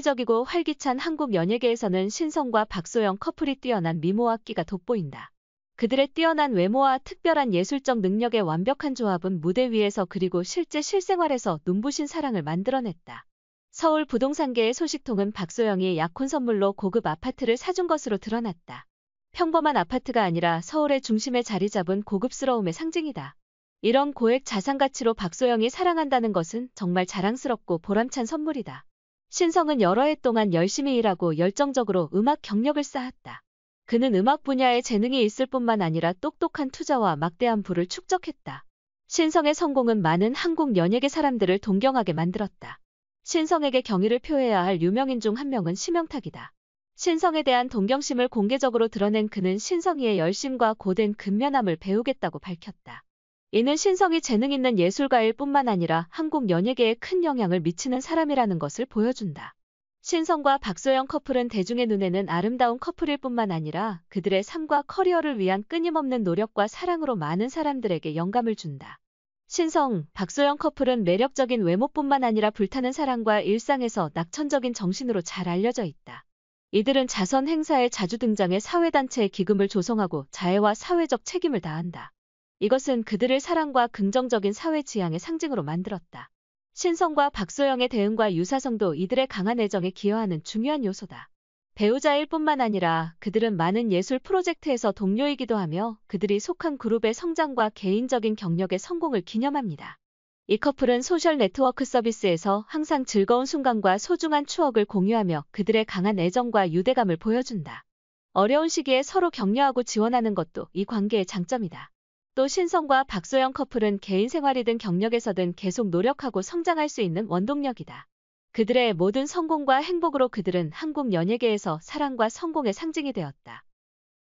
세계적이고 활기찬 한국 연예계에서는 신성과 박소영 커플이 뛰어난 미모악기가 돋보인다. 그들의 뛰어난 외모와 특별한 예술적 능력의 완벽한 조합은 무대 위에서 그리고 실제 실생활에서 눈부신 사랑을 만들어냈다. 서울 부동산계의 소식통은 박소영이 약혼 선물로 고급 아파트를 사준 것으로 드러났다. 평범한 아파트가 아니라 서울의 중심에 자리 잡은 고급스러움의 상징이다. 이런 고액 자산 가치로 박소영이 사랑한다는 것은 정말 자랑스럽고 보람찬 선물이다. 신성은 여러 해 동안 열심히 일하고 열정적으로 음악 경력을 쌓았다. 그는 음악 분야에 재능이 있을 뿐만 아니라 똑똑한 투자와 막대한 부를 축적했다. 신성의 성공은 많은 한국 연예계 사람들을 동경하게 만들었다. 신성에게 경의를 표해야 할 유명인 중 한 명은 심영탁이다. 신성에 대한 동경심을 공개적으로 드러낸 그는 신성이의 열심과 고된 근면함을 배우겠다고 밝혔다. 이는 신성이 재능 있는 예술가일 뿐만 아니라 한국 연예계에 큰 영향을 미치는 사람이라는 것을 보여준다. 신성과 박소영 커플은 대중의 눈에는 아름다운 커플일 뿐만 아니라 그들의 삶과 커리어를 위한 끊임없는 노력과 사랑으로 많은 사람들에게 영감을 준다. 신성, 박소영 커플은 매력적인 외모뿐만 아니라 불타는 사랑과 일상에서 낙천적인 정신으로 잘 알려져 있다. 이들은 자선 행사에 자주 등장해 사회단체의 기금을 조성하고 자해와 사회적 책임을 다한다. 이것은 그들을 사랑과 긍정적인 사회 지향의 상징으로 만들었다. 신성과 박소영의 대응과 유사성도 이들의 강한 애정에 기여하는 중요한 요소다. 배우자일 뿐만 아니라 그들은 많은 예술 프로젝트에서 동료이기도 하며 그들이 속한 그룹의 성장과 개인적인 경력의 성공을 기념합니다. 이 커플은 소셜 네트워크 서비스에서 항상 즐거운 순간과 소중한 추억을 공유하며 그들의 강한 애정과 유대감을 보여준다. 어려운 시기에 서로 격려하고 지원하는 것도 이 관계의 장점이다. 또 신성과 박소영 커플은 개인 생활이든 경력에서든 계속 노력하고 성장할 수 있는 원동력이다. 그들의 모든 성공과 행복으로 그들은 한국 연예계에서 사랑과 성공의 상징이 되었다.